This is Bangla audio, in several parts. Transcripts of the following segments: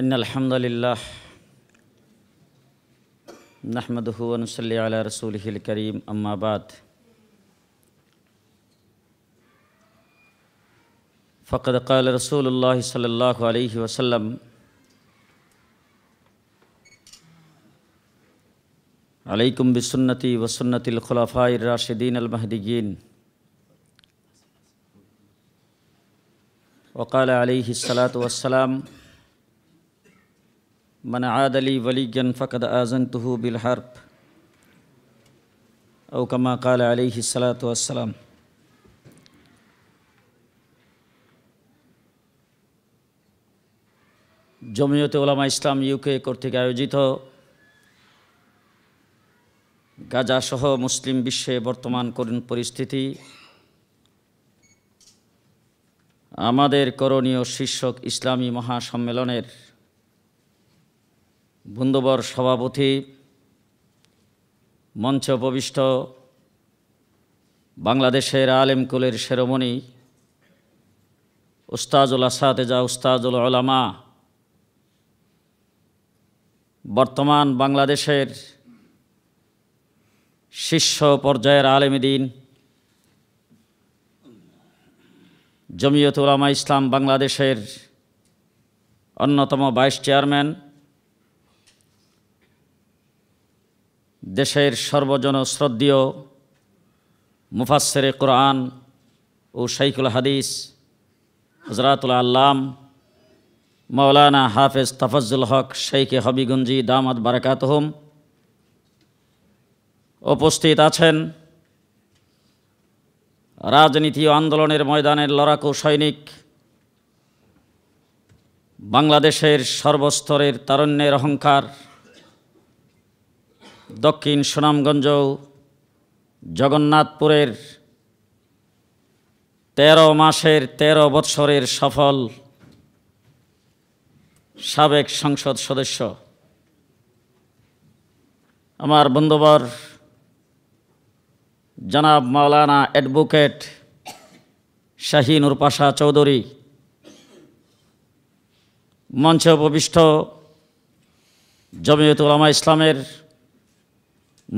إن الحمد لله نحمده ونصلي على رسوله الكريم أما بعد فقد قال رسول الله صلى الله عليه وسلم عليكم بسنتي وسنة الخلفاء الراشدين المهديين وقال عليه الصلاة والسلام من عاد لي وليا فقد آذنته بالحرب أو كما قال عليه الصلاة والسلام জমিয়ত ওলামা ইসলাম ইউকে কর্তৃক আয়োজিত গাজাসহ মুসলিম বিশ্বে বর্তমান করুণ পরিস্থিতি আমাদের করণীয় শীর্ষক ইসলামী মহাসম্মেলনের বন্ধুবর সভাপতি মঞ্চ উপবিষ্ট বাংলাদেশের আলেমকুলের শেরোমণি উস্তাজুল আসাদেজা উস্তাজুল আলামা বর্তমান বাংলাদেশের শীর্ষ পর্যায়ের আলেমদিন জমিয়ত উলামা ইসলাম বাংলাদেশের অন্যতম ভাইস চেয়ারম্যান দেশের সর্বজন শ্রদ্ধীয় মুফাসের কোরআন ও শাইকুল হাদিস হজরাতুল আল্লাম মৌলানা হাফেজ তাফজুল হক শেখে হবিগঞ্জি দামদ বারাকাত হোম উপস্থিত আছেন রাজনীতি ও আন্দোলনের ময়দানের লড়াকু সৈনিক বাংলাদেশের সর্বস্তরের তারুণ্যের অহংকার দক্ষিণ সুনামগঞ্জ জগন্নাথপুরের তেরো মাসের তেরো বৎসরের সফল সাবেক সংসদ সদস্য আমার বন্ধুবর জনাব মাওলানা অ্যাডভোকেট শাহী নুরপাশা চৌধুরী মঞ্চে উপবিষ্ট জমিয়তুল আমা ইসলামের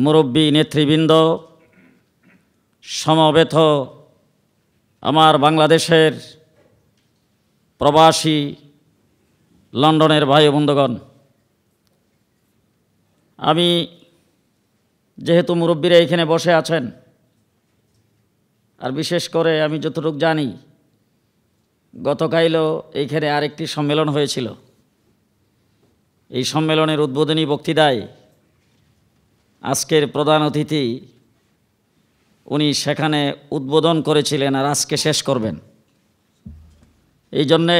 মুরব্বী নেতৃবৃন্দ সমবেত আমার বাংলাদেশের প্রবাসী লন্ডনের ভাই বন্ধুগণ আমি যেহেতু মুরব্বীরা এখানে বসে আছেন আর বিশেষ করে আমি যতটুকু জানি গতকালও এইখানে আরেকটি সম্মেলন হয়েছিল এই সম্মেলনের উদ্বোধনী বক্তৃতায় আজকের প্রধান অতিথি উনি সেখানে উদ্বোধন করেছিলেন আর আজকে শেষ করবেন এই জন্যে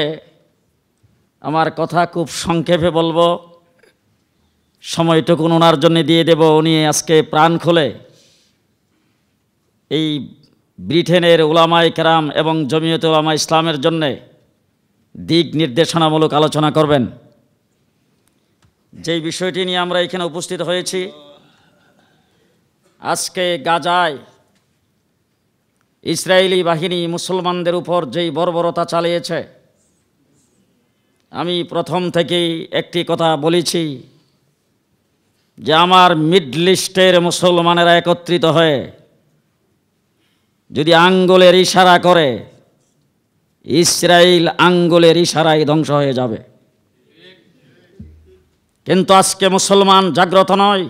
আমার কথা খুব সংক্ষেপে বলবো সময়টুকু ওনার জন্য দিয়ে দেব উনি আজকে প্রাণ খোলে এই ব্রিটেনের ওলামায় কেরাম এবং জমিয়ত ওলামা ইসলামের জন্যে দিক নির্দেশনামূলক আলোচনা করবেন যেই বিষয়টি নিয়ে আমরা এখানে উপস্থিত হয়েছি আজকে গাজায় ইসরায়েলি বাহিনী মুসলমানদের উপর যেই বর্বরতা চালিয়েছে আমি প্রথম থেকেই একটি কথা বলেছি যে আমার মিডলিস্টের মুসলমানেরা একত্রিত হয়ে যদি আঙ্গুলের ইশারা করে ইসরায়েল আঙ্গুলের ইশারায় ধ্বংস হয়ে যাবে কিন্তু আজকে মুসলমান জাগ্রত নয়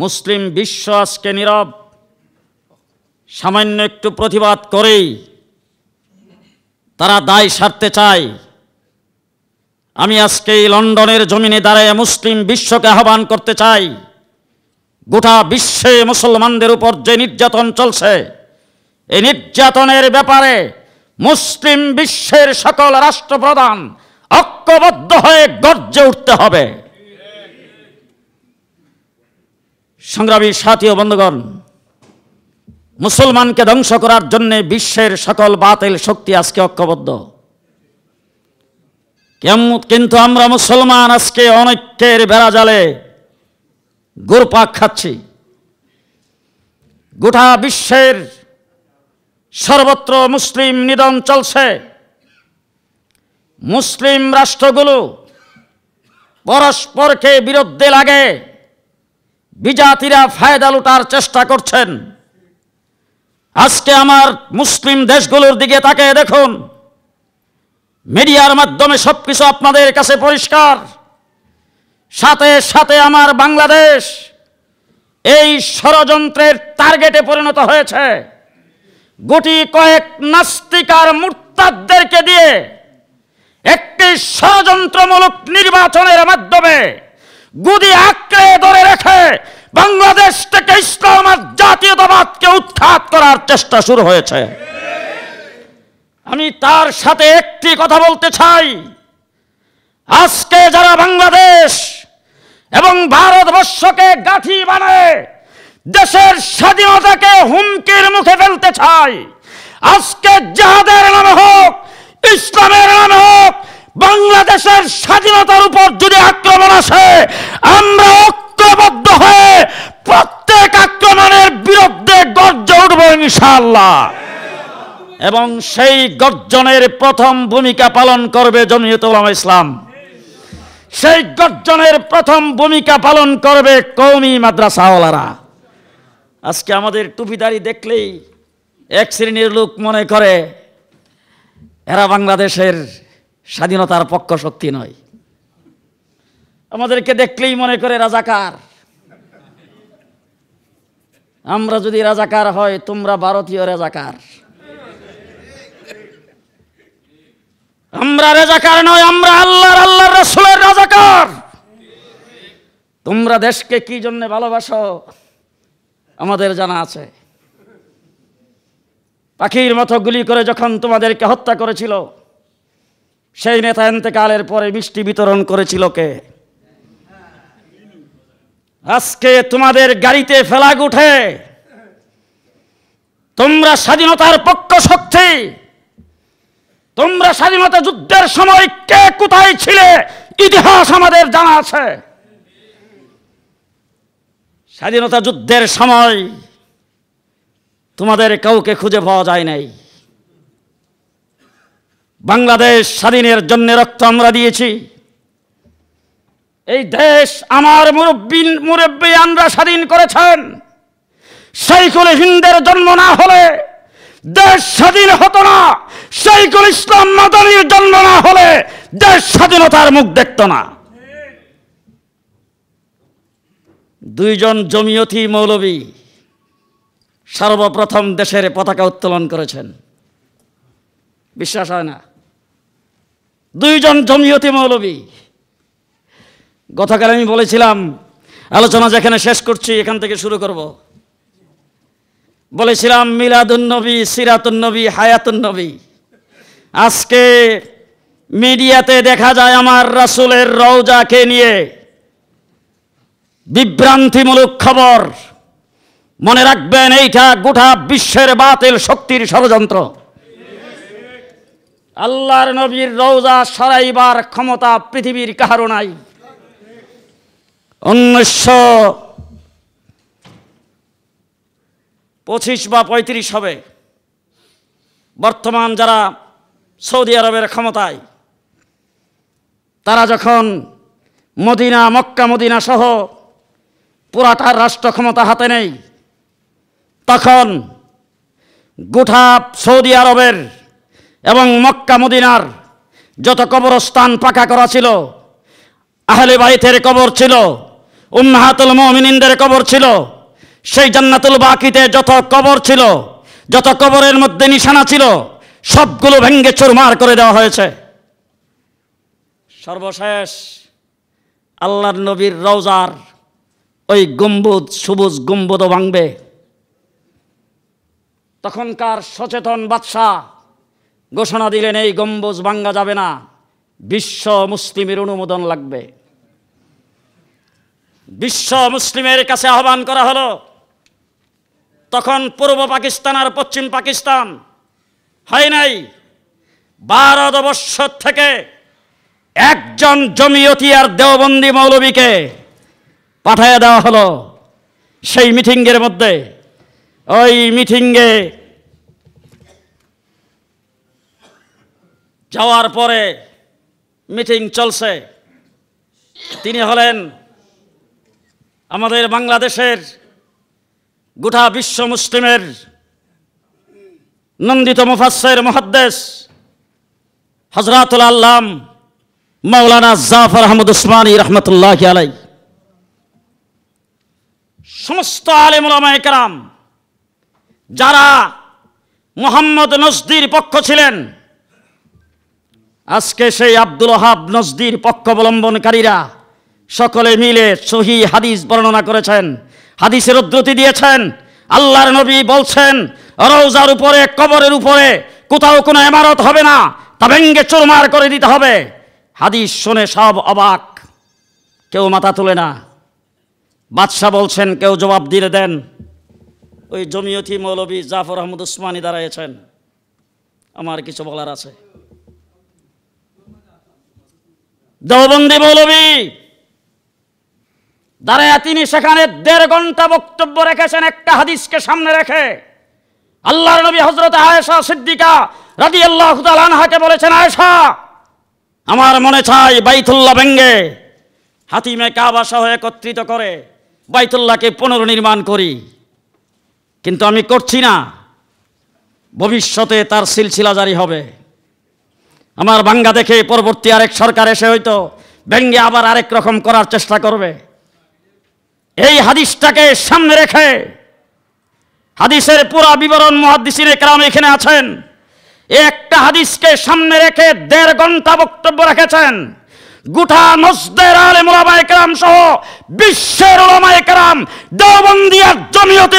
মুসলিম বিশ্ব আজকে নীরব সামান্য একটু প্রতিবাদ করেই তারা দায় সারতে চায় আমি আজকে এই লন্ডনের জমিনে দাঁড়ায় মুসলিম বিশ্বকে আহ্বান করতে চাই গোটা বিশ্বে মুসলমানদের উপর যে নির্যাতন চলছে এই নির্যাতনের ব্যাপারে মুসলিম বিশ্বের সকল রাষ্ট্রপ্রধান ঐক্যবদ্ধ হয়ে গর্জে উঠতে হবে সংগ্রামী সাথী ও বন্ধুগণ মুসলমানকে ধ্বংস করার জন্যে বিশ্বের সকল বাতিল শক্তি আজকে ঐক্যবদ্ধ কিন্তু আমরা মুসলমান আজকে অনেকের বেড়া জালে গুরপাক খাচ্ছি গোটা বিশ্বের সর্বত্র মুসলিম নিধন চলছে মুসলিম রাষ্ট্রগুলো পরস্পরকে বিরুদ্ধে লাগে বিজাতিরা ফায়দা লুটার চেষ্টা করছেন আজকে আমার মুসলিম দেশগুলোর দিকে তাকে দেখুন মিডিয়ার মাধ্যমে সব কিছু আপনাদের কাছে পরিষ্কার সাথে সাথে আমার বাংলাদেশ এই ষড়যন্ত্রের টার্গেটে পরিণত হয়েছে গুটি কয়েক নাস্তিকার মুরতাদদেরকে দিয়ে একটি ষড়যন্ত্রমূলক নির্বাচনের মাধ্যমে গুদি আঁকড়ে ধরে রেখে বাংলাদেশ থেকে ইসলাম আর জাতীয়তাবাদকে উৎখাত করার চেষ্টা শুরু হয়েছে আমি তার সাথে একটি কথা বলতে চাই আজকে যারা বাংলাদেশ এবং ভারতবর্ষকে গাঠি বানায় দেশের স্বাধীনতাকে হুমকির মুখে ফেলতে চায় আজকে যাদের নামে হোক ইসলামের নামে হোক বাংলাদেশের স্বাধীনতার উপর যদি আক্রমণ আসে আমরা ঐক্যবদ্ধ হয়ে প্রত্যেক আক্রমণের বিরুদ্ধে গর্জে উঠব ইনশাআল্লাহ এবং সেই গর্জনের প্রথম ভূমিকা পালন করবে জমিয়তুলাম ইসলাম সেই গর্জনের প্রথম ভূমিকা পালন করবে কৌমি মাদ্রাসাওয়ালারা আজকে আমাদের টুপিদারি দেখলেই এক শ্রেণীর লোক মনে করে এরা বাংলাদেশের স্বাধীনতার পক্ষ শক্তি নয় আমাদেরকে দেখলেই মনে করে রাজাকার আমরা যদি রাজাকার হয় তোমরা ভারতীয় রাজাকার আমরা রাজাকার নয় আমরা আল্লাহর আল্লাহর রসুলের রাজাকার তোমরা দেশকে কি জন্য ভালোবাসো আমাদের জানা আছে পাখির মতো গুলি করে যখন তোমাদেরকে হত্যা করেছিল সেই নেতা এতেকালের পরে মিষ্টি বিতরণ করেছিল কে আজকে তোমাদের গাড়িতে ফেলাগ উঠে তোমরা স্বাধীনতার পক্ষ শক্তি তোমরা স্বাধীনতা যুদ্ধের সময় কে কোথায় ছিলে ইতিহাস আমাদের জানা আছে স্বাধীনতা যুদ্ধের সময় তোমাদের কাউকে খুঁজে পাওয়া যায় নাই বাংলাদেশ স্বাধীনের জন্য রক্ত আমরা দিয়েছি এই দেশ আমার মুরব্বী মুরব্বী আমরা স্বাধীন করেছেন শাইকুল হিন্দের জন্ম না হলে দেশ স্বাধীন হতো না শাইকুল ইসলাম মাদানির জন্ম না হলে দেশ স্বাধীনতার মুখ দেখত না দুইজন জমিয়তি মৌলবী সর্বপ্রথম দেশের পতাকা উত্তোলন করেছেন বিশ্বাস হয় না দুইজন জমিয়তে মৌলবী গতকাল আমি বলেছিলাম আলোচনা যেখানে শেষ করছি এখান থেকে শুরু করব বলেছিলাম নবী সিরাতুন্নবী হায়াতুন্নবী আজকে মিডিয়াতে দেখা যায় আমার রাসুলের রওজাকে নিয়ে বিভ্রান্তিমূলক খবর মনে রাখবেন এইটা গোটা বিশ্বের বাতিল শক্তির ষড়যন্ত্র আল্লাহর নবীর রৌজা সরাইবার ক্ষমতা পৃথিবীর কারো নাই উনিশশো পঁচিশ বা পঁয়ত্রিশ হবে বর্তমান যারা সৌদি আরবের ক্ষমতায় তারা যখন মদিনা মক্কা মদিনা সহ পুরাটার রাষ্ট্র ক্ষমতা হাতে নেই তখন গোঠা সৌদি আরবের এবং মক্কা মদিনার যত কবরস্থান পাকা করা ছিল আহলে বাইথের কবর ছিল উম্মাহাতুল মমিনিনদের কবর ছিল সেই জান্নাতুল বাকিতে যত কবর ছিল যত কবরের মধ্যে নিশানা ছিল সবগুলো ভেঙ্গে চুরমার করে দেওয়া হয়েছে সর্বশেষ আল্লাহর নবীর রওজার ওই গম্বুদ সবুজ গম্বুদও ভাঙবে তখনকার সচেতন বাদশাহ ঘোষণা দিলেন এই গম্বুজ ভাঙ্গা যাবে না বিশ্ব মুসলিমের অনুমোদন লাগবে বিশ্ব মুসলিমের কাছে আহ্বান করা হলো তখন পূর্ব পাকিস্তান আর পশ্চিম পাকিস্তান হয় নাই ভারত বৎসর থেকে একজন জমিয়তি আর দেওবন্দি মৌলবীকে পাঠাইয়া দেওয়া হলো সেই মিটিংয়ের মধ্যে ওই মিটিংয়ে যাওয়ার পরে মিটিং চলছে তিনি হলেন আমাদের বাংলাদেশের গোটা বিশ্ব মুসলিমের নন্দিত মুফাসের মহাদ্দেশ হজরাতুল আল্লাম মৌলানা জাফর আহমদ উসমানী রহমতুল্লাহ আলাই সমস্ত আলিমুলামায়াম যারা মোহাম্মদ নজদির পক্ষ ছিলেন আজকে সেই আব্দুল হাব নজদির পক্ষবলম্বনকারীরা সকলে মিলে সহি হাদিস বর্ণনা করেছেন হাদিসের উদ্ধতি দিয়েছেন আল্লাহর নবী বলছেন রৌজার উপরে কবরের উপরে কোথাও কোনো এমারত হবে না তা ভেঙ্গে চোরমার করে দিতে হবে হাদিস শুনে সব অবাক কেউ মাথা তুলে না বাদশাহ বলছেন কেউ জবাব দিয়ে দেন ওই জমিয়তি মৌলবী জাফর আহমদ উসমানী দাঁড়িয়েছেন আমার কিছু বলার আছে দেওবন্দি মৌলবি দাঁড়ায় তিনি সেখানে দেড় ঘন্টা বক্তব্য রেখেছেন একটা হাদিসকে সামনে রেখে আল্লাহ নবী হজরত আয়েশা সিদ্দিকা রাজি আল্লাহ আনহাকে বলেছেন আয়েশা আমার মনে চাই বাইতুল্লাহ ব্যঙ্গে হাতিমে কাবা সহ একত্রিত করে বাইতুল্লাহকে পুনর্নির্মাণ করি কিন্তু আমি করছি না ভবিষ্যতে তার সিলসিলা জারি হবে আমার বাঙ্গা দেখে পরবর্তী আরেক সরকার এসে হয়তো ব্যঙ্গে আবার আরেক রকম করার চেষ্টা করবে এই হাদিসটাকে সামনে রেখে হাদিসের পুরা বিবরণ মহাদিসির একরাম এখানে আছেন একটা হাদিসকে সামনে রেখে দেড় ঘন্টা বক্তব্য রেখেছেন সহ বিশ্বের ওলামা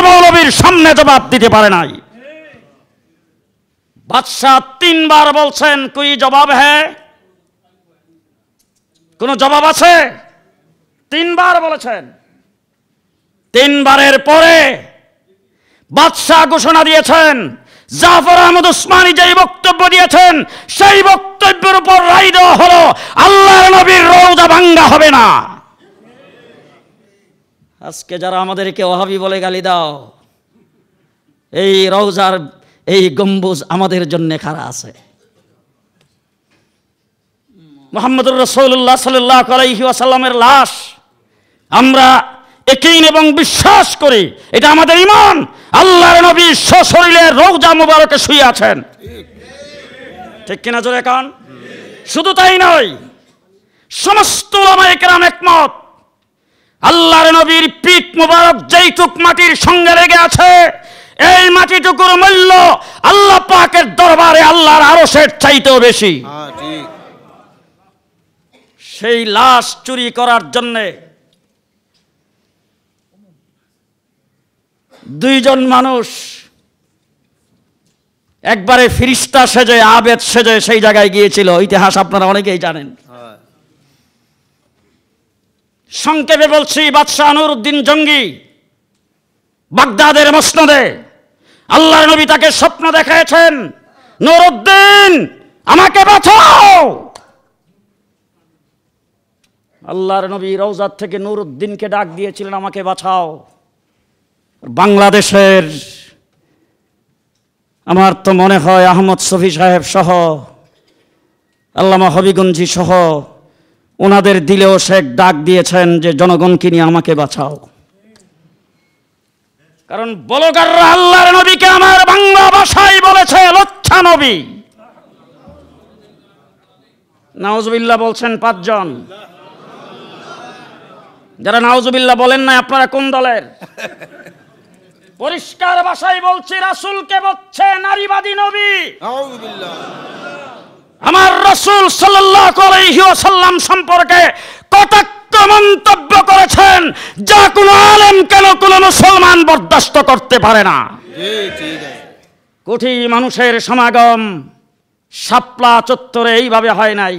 মৌলবীর সামনে জবাব দিতে পারে নাই বাদশাহ তিনবার বলছেন কুই জবাব হ্যাঁ কোনো জবাব আছে তিনবার বলেছেন তিনবারের পরে বাদশাহ ঘোষণা দিয়েছেন জাফর আহমদ উসমানী যেই বক্তব্য দিয়েছেন সেই বক্তব্যের উপর রায় দেওয়া হলো আল্লাহর নবীর রৌদা ভাঙ্গা হবে না আজকে যারা আমাদেরকে ওহাবি বলে গালি দাও এই রৌজার এই গম্বুজ আমাদের জন্য খারা আছে মোহাম্মদ রসৌল্লাহ সাল্লাইসাল্লামের লাশ আমরা একইন এবং বিশ্বাস করি এটা আমাদের ইমান আল্লাহর নবী সশরীরে রৌজা মুবারকে শুয়ে আছেন ঠিক কিনা জোরে কান শুধু তাই নয় সমস্ত একরাম একমত আল্লাহর নবীর পিঠ মুবারক যেই মাটির সঙ্গে লেগে আছে এই মাটিটুকুর মূল্য আল্লাহ পাকের দরবারে আল্লাহর আরো সেট চাইতেও বেশি হ্যাঁ, সেই লাশ চুরি করার জন্যে দুইজন মানুষ একবারে ফিরিস্তা সেজে আবেদ সেজে সেই জায়গায় গিয়েছিল ইতিহাস আপনারা অনেকেই জানেন হ্যাঁ। সংক্ষেপে বলছি বাদশাহ নুরুদ্দিন জঙ্গি বাগদাদের মসনদে আল্লাহ নবী তাকে স্বপ্ন দেখাছেন নুরুদ্দিন আমাকে বাঁচাও আল্লাহর নবী রওজার থেকে নুরুদ্দিনকে ডাক দিয়েছিলেন আমাকে বাঁচাও বাংলাদেশের আমার তো মনে হয় আহমদ শফি সাহেব সহ আল্লামা হবিগঞ্জি সহ ওনাদের দিলেও শেখ ডাক দিয়েছেন যে জনগণকে নিয়ে আমাকে বাঁচাও কারণ বলগাররা আল্লাহর নবীকে আমার বাংলা ভাষায় বলেছে লচ্ছা নবী নাওজবিল্লা বলছেন পাঁচজন যারা নাওজবিল্লা বলেন না আপনারা কোন দলের পরিষ্কার ভাষায় বলছি রাসুলকে বলছে নারীবাদী নবী আমার রসুল সাল্লাহ সাল্লাম সম্পর্কে কটাক্ষ মন্তব্য করেছেন যা কোন আলেম কেন কোন মুসলমান বরদাস্ত করতে পারে না কোটি মানুষের সমাগম সাপলা চত্বরে এইভাবে হয় নাই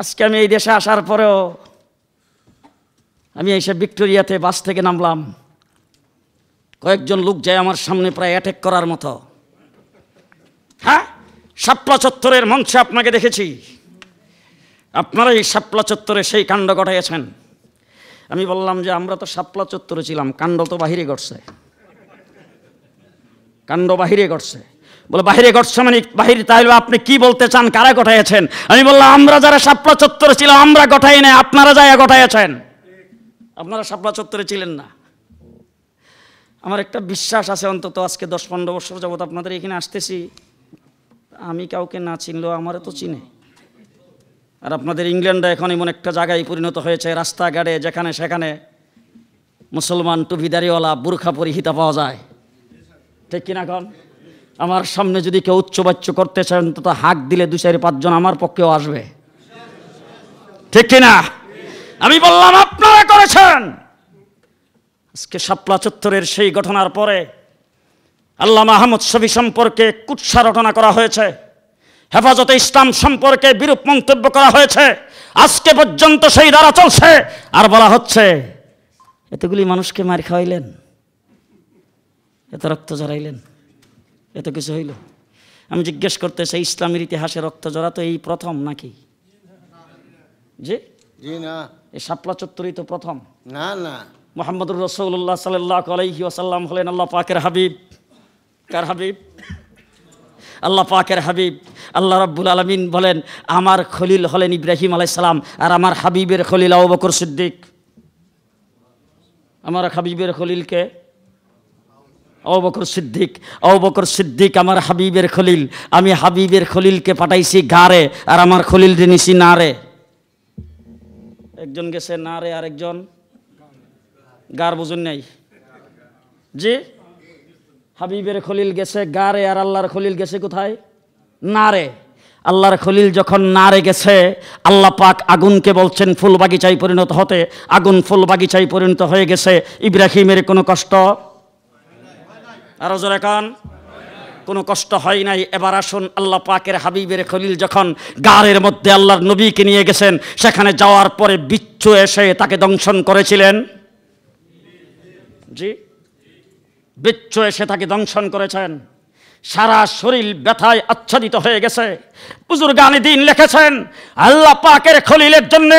আজকে আমি এই দেশে আসার পরেও আমি এসে ভিক্টোরিয়াতে বাস থেকে নামলাম কয়েকজন লোক যায় আমার সামনে প্রায় অ্যাটেক করার মতো হ্যাঁ সাপলা চত্বরের মঞ্চে আপনাকে দেখেছি আপনারা এই শাপলা চত্বরে সেই কাণ্ড ঘটাইয়াছেন আমি বললাম যে আমরা তো শাপলা চত্বরে ছিলাম কাণ্ড তো বাহিরে ঘটছে কাণ্ড বাহিরে ঘটছে বলে বাহিরে ঘটছে মানে বাহিরে তাহলে আপনি কি বলতে চান কারা ঘটাইয়াছেন আমি বললাম আমরা যারা শাপলা চত্বরে ছিলাম আমরা ঘটাই নাই আপনারা যাইয়া ঘটাইয়াছেন আপনারা শাপলা চত্বরে ছিলেন না আমার একটা বিশ্বাস আছে অন্তত আজকে দশ পনেরো বছর যাবৎ আপনাদের এখানে আসতেছি আমি কাউকে না চিনলেও আমারও তো চিনে আর আপনাদের ইংল্যান্ডে এখন এমন একটা জায়গায় পরিণত হয়েছে রাস্তাঘাটে যেখানে সেখানে মুসলমান টুপিদারিওয়ালা বুরখা পরিহিতা পাওয়া যায় ঠিক কিনা এখন আমার সামনে যদি কেউ উচ্চবাচ্য করতে চান তো হাক দিলে দু চারি পাঁচজন আমার পক্ষেও আসবে ঠিক কিনা আমি বললাম আপনারা করেছেন আজকে শাপলা চত্বরের সেই ঘটনার পরে আল্লাহ মাহমুদ শফি সম্পর্কে কুৎসা রটনা করা হয়েছে হেফাজতে ইসলাম সম্পর্কে বিরূপ মন্তব্য করা হয়েছে আজকে পর্যন্ত সেই দ্বারা চলছে আর বলা হচ্ছে এতগুলি মানুষকে মার খাওয়াইলেন এত রক্ত জড়াইলেন এত কিছু হইল আমি জিজ্ঞেস করতে সেই ইসলামের ইতিহাসে রক্ত জড়া তো এই প্রথম নাকি জি জি না এই শাপলা চত্বরই তো প্রথম না না মোহাম্মদুর রসৌল্লাহ সাল্লাহ আলাইহি আসাল্লাম হলেন আল্লাহ পাকের হাবিব কার হাবিব আল্লাহ পাকের হাবিব আল্লাহ রব্বুল আলমিন বলেন আমার খলিল হলেন ইব্রাহিম আলাইসালাম আর আমার হাবিবের খলিল আবু বকর সিদ্দিক আমার হাবিবের খলিলকে অবকর সিদ্দিক অবকর সিদ্দিক আমার হাবিবের খলিল আমি হাবিবের খলিলকে পাঠাইছি গারে আর আমার খলিল নিছি নারে একজন গেছে নারে আরেকজন গার বুঝুন নাই জি হাবিবের খলিল গেছে গারে আর আল্লাহর খলিল গেছে কোথায় নারে আল্লাহর খলিল যখন নারে গেছে আল্লাহ পাক আগুনকে বলছেন ফুল বাগিচায় পরিণত হতে আগুন ফুল বাগিচায় পরিণত হয়ে গেছে ইব্রাহিমের কোনো কষ্ট আরো জোর এখন কোনো কষ্ট হয় নাই এবার আসুন আল্লাহ পাকের হাবিবের খলিল যখন গাড়ের মধ্যে আল্লাহর নবীকে নিয়ে গেছেন সেখানে যাওয়ার পরে বিচ্ছু এসে তাকে দংশন করেছিলেন জি বিচ্ছ এসে তাকে দংশন করেছেন সারা শরীর ব্যথায় আচ্ছাদিত হয়ে গেছে বুজুর্গানি দিন লিখেছেন আল্লাহ পাকের খলিলের জন্যে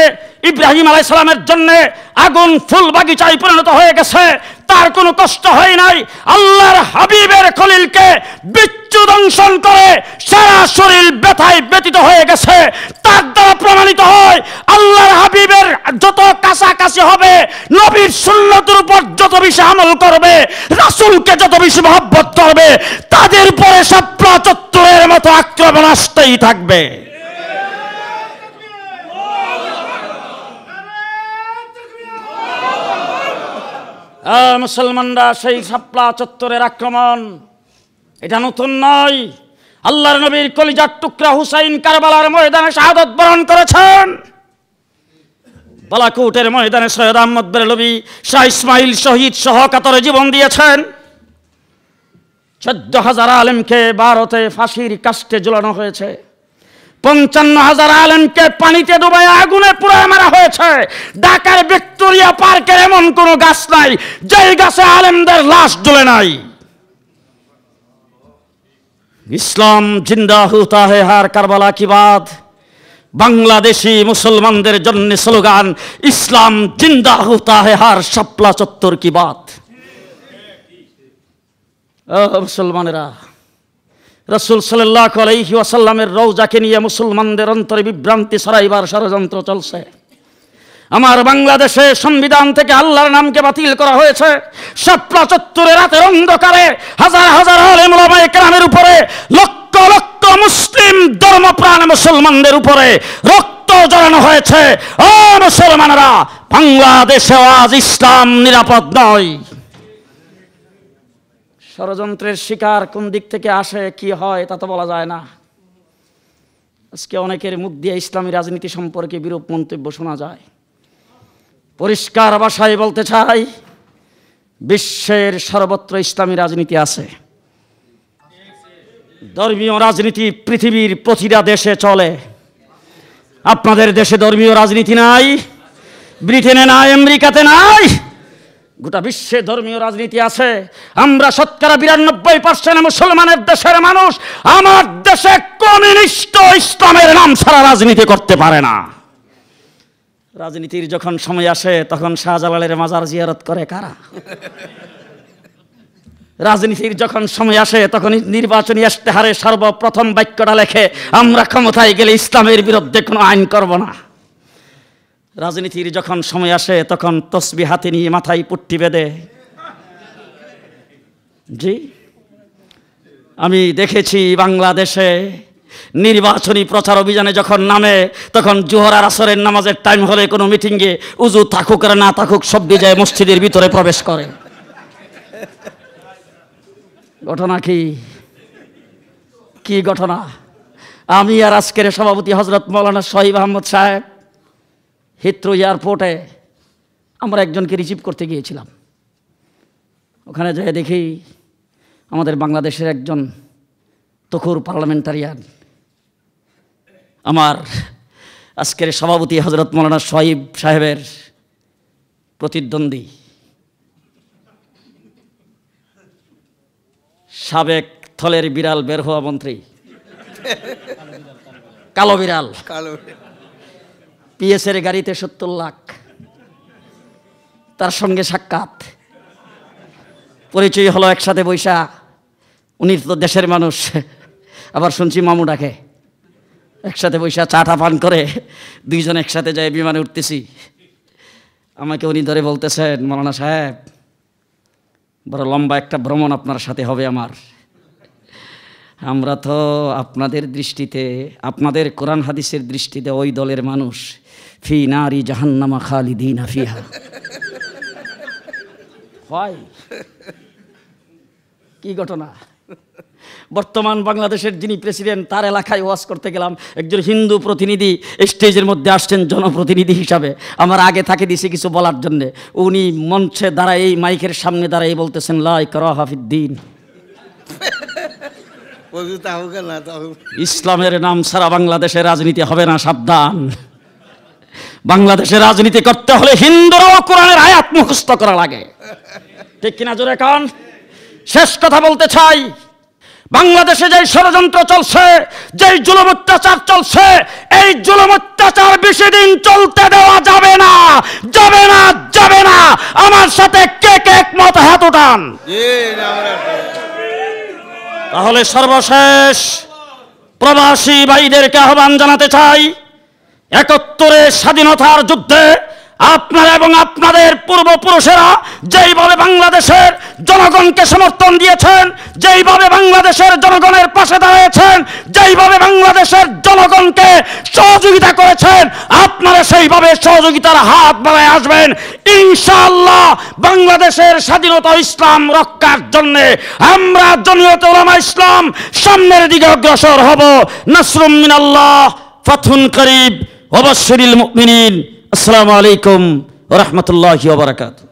ইব্রাহিম আলাইসালামের জন্যে আগুন ফুল বাগিচায় পরিণত হয়ে গেছে তার কোনো কষ্ট হয় নাই আল্লাহর হাবিবের খলিলকে বিচ্ছু দংশন করে সারা শরীর ব্যথায় ব্যতীত হয়ে গেছে তার দ্বারা প্রমাণিত হয় আল্লাহর হাবিবের যত কাছাকাছি হবে নবীর সুন্নতের উপর যত বেশি আমল করবে রাসুলকে যত বেশি মহব্বত করবে তাদের উপরে সব প্রচত্তরের মতো আক্রমণ আসতেই থাকবে মুসলমানরা সেই সাপলা চত্বরের আক্রমণ এটা নতুন নয় আল্লাহর নবীর কলিজার টুকরা হুসাইন কারবালার ময়দানে শাহাদত বরণ করেছেন বালাকুটের ময়দানে সৈয়দ আহমদ বেরলবি শাহ ইসমাইল শহীদ সহ কাতরে জীবন দিয়েছেন চোদ্দ হাজার আলেমকে ভারতে ফাঁসির কাস্টে ঝুলানো হয়েছে পঞ্চান্ন হাজার আলেমকে পানিতে ডুবাই আগুনে পুড়ে মারা হয়েছে ঢাকার ভিক্টোরিয়া পার্কের এমন কোনো গাছ নাই যেই গাছে আলেমদের লাশ ডুলে নাই ইসলাম জিন্দা হুতা হে হার কারবালা কি বাদ বাংলাদেশি মুসলমানদের জন্য স্লোগান ইসলাম জিন্দা হুতা হে হার সাপলা চত্বর কি বাদ মুসলমানেরা রসুল সাল্লাহ রৌজাকে নিয়ে মুসলমানদের অন্তরে বিভ্রান্তি সরাইবার ষড়যন্ত্র চলছে আমার বাংলাদেশে সংবিধান থেকে আল্লাহর নামকে বাতিল করা হয়েছে সাতটা চত্বরে রাতের অন্ধকারে হাজার হাজার হলেমাই উপরে লক্ষ লক্ষ মুসলিম ধর্মপ্রাণ মুসলমানদের উপরে রক্ত জড়ানো হয়েছে ও মুসলমানরা বাংলাদেশে আজ ইসলাম নিরাপদ নয় ষড়যন্ত্রের শিকার কোন দিক থেকে আসে কি হয় তা তো বলা যায় না আজকে অনেকের মুখ দিয়ে ইসলামী রাজনীতি সম্পর্কে বিরূপ মন্তব্য শোনা যায় পরিষ্কার ভাষায় বলতে চাই বিশ্বের সর্বত্র ইসলামী রাজনীতি আছে ধর্মীয় রাজনীতি পৃথিবীর প্রতিটা দেশে চলে আপনাদের দেশে ধর্মীয় রাজনীতি নাই ব্রিটেনে নাই আমেরিকাতে নাই গোটা বিশ্বে ধর্মীয় রাজনীতি আছে আমরা শতকরা বিরানব্বই পার্সেন্ট মুসলমানের দেশের মানুষ আমার দেশে কমিউনিস্ট ইসলামের নাম ছাড়া রাজনীতি করতে পারে না রাজনীতির যখন সময় আসে তখন শাহজালালের মাজার জিয়ারত করে কারা রাজনীতির যখন সময় আসে তখন নির্বাচনী ইশতেহারে সর্বপ্রথম বাক্যটা লেখে আমরা ক্ষমতায় গেলে ইসলামের বিরুদ্ধে কোনো আইন করব না রাজনীতির যখন সময় আসে তখন তসবি হাতে নিয়ে মাথায় পুট্টি বেঁধে জি আমি দেখেছি বাংলাদেশে নির্বাচনী প্রচার অভিযানে যখন নামে তখন জোহরার আসরের নামাজের টাইম হলে কোনো মিটিংয়ে উজু থাকুক আর না থাকুক সব যায় মসজিদের ভিতরে প্রবেশ করে ঘটনা কি কি ঘটনা আমি আর আজকের সভাপতি হজরত মৌলানা শহীব আহমদ সাহেব হিত্রো এয়ারপোর্টে আমরা একজনকে রিসিভ করতে গিয়েছিলাম ওখানে যেয়ে দেখি আমাদের বাংলাদেশের একজন তখুর পার্লামেন্টারিয়ান আমার আজকের সভাপতি হজরত মৌলানা সাহিব সাহেবের প্রতিদ্বন্দ্বী সাবেক থলের বিড়াল বের হওয়া মন্ত্রী কালো বিড়াল কালো বিড়াল পিএসের গাড়িতে সত্তর লাখ তার সঙ্গে সাক্ষাৎ পরিচয় হলো একসাথে বৈশা উনি তো দেশের মানুষ আবার শুনছি মামু ডাকে একসাথে বৈশা চাটা পান করে দুইজন একসাথে যায় বিমানে উঠতেছি আমাকে উনি ধরে বলতেছেন মৌলানা সাহেব বড় লম্বা একটা ভ্রমণ আপনার সাথে হবে আমার আমরা তো আপনাদের দৃষ্টিতে আপনাদের কোরআন হাদিসের দৃষ্টিতে ওই দলের মানুষ ফি নারি জাহান্নামা দিন ফিহা হয় কি ঘটনা বর্তমান বাংলাদেশের যিনি প্রেসিডেন্ট তার এলাকায় ওয়াজ করতে গেলাম একজন হিন্দু প্রতিনিধি স্টেজের মধ্যে আসছেন জনপ্রতিনিধি হিসাবে আমার আগে থাকে দিছে কিছু বলার জন্যে উনি মঞ্চে দাঁড়ায় এই মাইকের সামনে দাঁড়ায় বলতেছেন লাই কর হাফিদ্দিন ইসলামের নাম সারা বাংলাদেশে রাজনীতি হবে না সাবধান বাংলাদেশে রাজনীতি করতে হলে হিন্দুরাও কোরআনের আয়াত মুখস্ত করা লাগে ঠিক কিনা জোরে কান শেষ কথা বলতে চাই বাংলাদেশে যে ষড়যন্ত্র চলছে যে জুলম অত্যাচার চলছে এই জুলম অত্যাচার বেশি দিন চলতে দেওয়া যাবে না যাবে না যাবে না আমার সাথে কে কে একমত হাত উঠান তাহলে সর্বশেষ প্রবাসী ভাইদেরকে আহ্বান জানাতে চাই একাত্তরে স্বাধীনতার যুদ্ধে আপনারা এবং আপনাদের পূর্বপুরুষেরা যেইভাবে বাংলাদেশের জনগণকে সমর্থন দিয়েছেন যেইভাবে বাংলাদেশের জনগণের পাশে দাঁড়িয়েছেন যেইভাবে বাংলাদেশের জনগণকে সহযোগিতা করেছেন আপনারা সেইভাবে সহযোগিতার হাত বাড়ায় আসবেন ইনশাল্লাহ বাংলাদেশের স্বাধীনতা ইসলাম রক্ষার জন্য আমরা জনীয়ত ওলামা ইসলাম সামনের দিকে অগ্রসর হব নাসরুম মিনাল্লাহ ফাথুন করিব অবশ্যরিল মুমিনিন আসসালামু আলাইকুম রহমতুল্লাহ বারাকাতু